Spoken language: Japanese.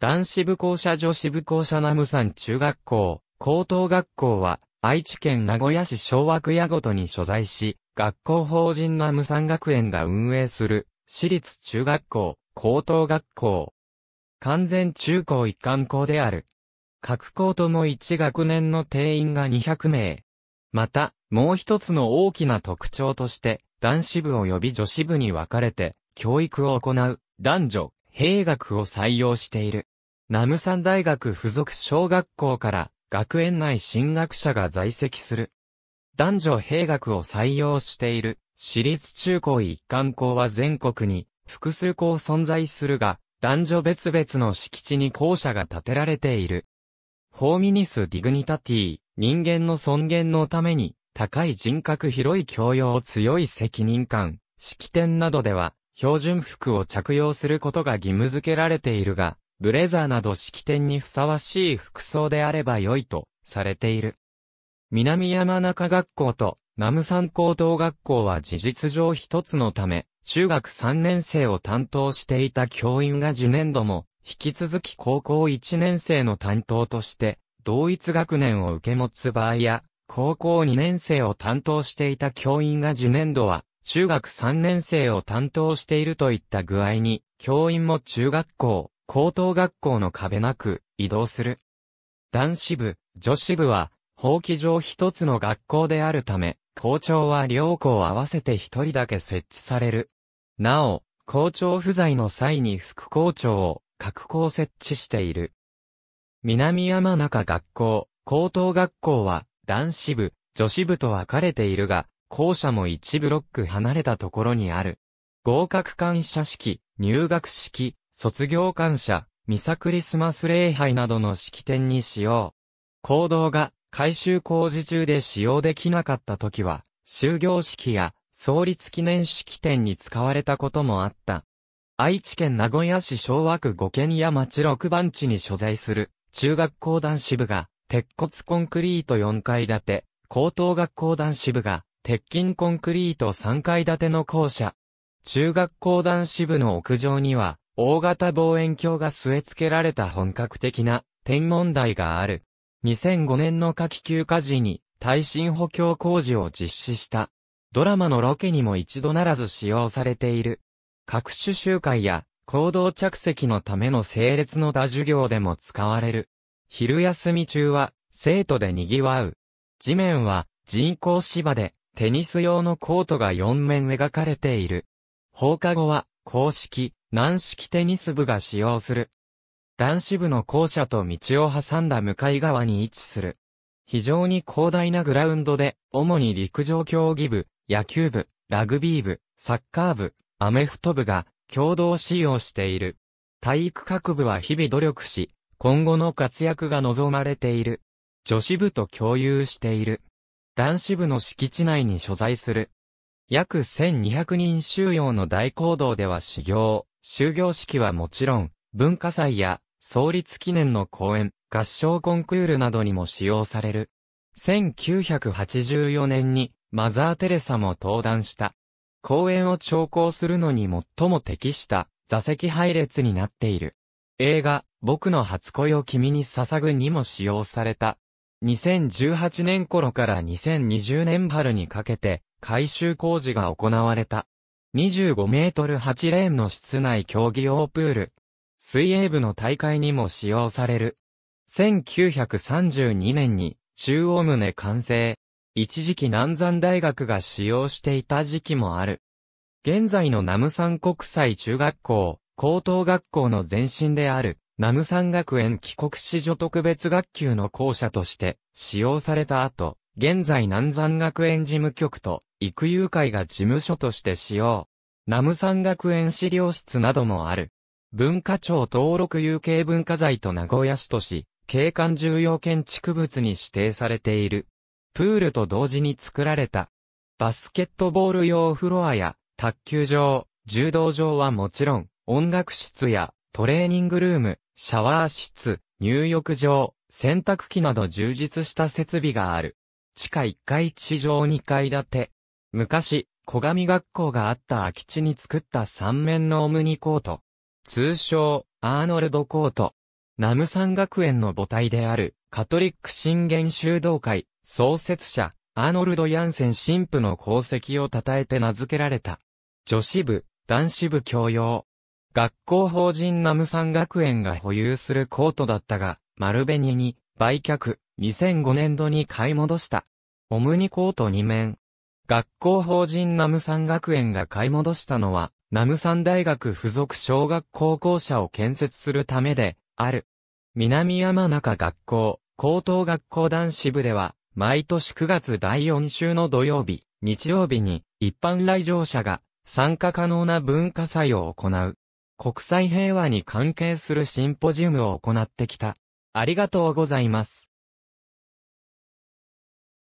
男子部校舎女子部校舎南無山中学校、高等学校は、愛知県名古屋市昭和区屋ごとに所在し、学校法人南無山学園が運営する、私立中学校、高等学校。完全中高一貫校である。各校とも1学年の定員が200名。また、もう一つの大きな特徴として、男子部及び女子部に分かれて、教育を行う、男女、兵学を採用している。ナムサン大学附属小学校から学園内進学者が在籍する。男女兵学を採用している私立中高一貫校は全国に複数校存在するが、男女別々の敷地に校舎が建てられている。ホーミニス・ディグニタティ、人間の尊厳のために、高い人格広い教養強い責任感、式典などでは、標準服を着用することが義務付けられているが、ブレザーなど式典にふさわしい服装であれば良いとされている。南山中学校と南山高等学校は事実上一つのため、中学3年生を担当していた教員が次年度も、引き続き高校1年生の担当として、同一学年を受け持つ場合や、高校2年生を担当していた教員が次年度は、中学3年生を担当しているといった具合に、教員も中学校、高等学校の壁なく移動する。男子部、女子部は、法規上一つの学校であるため、校長は両校合わせて一人だけ設置される。なお、校長不在の際に副校長を各校設置している。南山中学校、高等学校は男子部、女子部と分かれているが、校舎も一ブロック離れたところにある。合格感謝式、入学式、卒業感謝、ミサクリスマス礼拝などの式典に使用。行動が改修工事中で使用できなかった時は、終業式や創立記念式典に使われたこともあった。愛知県名古屋市昭和区五軒屋町六番地に所在する中学校男子部が鉄骨コンクリート4階建て、高等学校男子部が鉄筋コンクリート3階建ての校舎。中学校男子部の屋上には、大型望遠鏡が据え付けられた本格的な天文台がある。2005年の夏季休暇時に耐震補強工事を実施した。ドラマのロケにも一度ならず使用されている。各種集会や行動着席のための整列の打授業でも使われる。昼休み中は生徒で賑わう。地面は人工芝でテニス用のコートが4面描かれている。放課後は、公式、軟式テニス部が使用する。男子部の校舎と道を挟んだ向かい側に位置する。非常に広大なグラウンドで、主に陸上競技部、野球部、ラグビー部、サッカー部、アメフト部が共同使用している。体育各部は日々努力し、今後の活躍が望まれている。女子部と共有している。男子部の敷地内に所在する。約1200人収容の大講堂では修行、修行式はもちろん、文化祭や創立記念の公演、合唱コンクールなどにも使用される。1984年にマザー・テレサも登壇した。公演を聴講するのに最も適した座席配列になっている。映画、僕の初恋を君に捧ぐにも使用された2018年頃から2020年春にかけて改修工事が行われた。25メートル8レーンの室内競技用プール。水泳部の大会にも使用される。1932年に中央棟完成。一時期南山大学が使用していた時期もある。現在の南山国際中学校、高等学校の前身である。ナム山学園帰国子女特別学級の校舎として使用された後、現在南山学園事務局と育友会が事務所として使用。ナム山学園資料室などもある。文化庁登録有形文化財と名古屋市都市、景観重要建築物に指定されている。プールと同時に作られた。バスケットボール用フロアや、卓球場、柔道場はもちろん、音楽室やトレーニングルーム、シャワー室、入浴場、洗濯機など充実した設備がある。地下1階地上2階建て。昔、小上学校があった空き地に作った3面のオムニコート。通称、アーノルドコート。ナム山学園の母体である、カトリック信玄修道会、創設者、アーノルド・ヤンセン神父の功績を称えて名付けられた。女子部、男子部教養、学校法人ナム山学園が保有するコートだったが、丸紅に売却、2005年度に買い戻した。オムニコート2面。学校法人ナム山学園が買い戻したのは、ナム山大学附属小学校校舎を建設するためで、ある。南山中学校、高等学校男子部では、毎年9月第4週の土曜日、日曜日に、一般来場者が、参加可能な文化祭を行う。国際平和に関係するシンポジウムを行ってきた。ありがとうございます。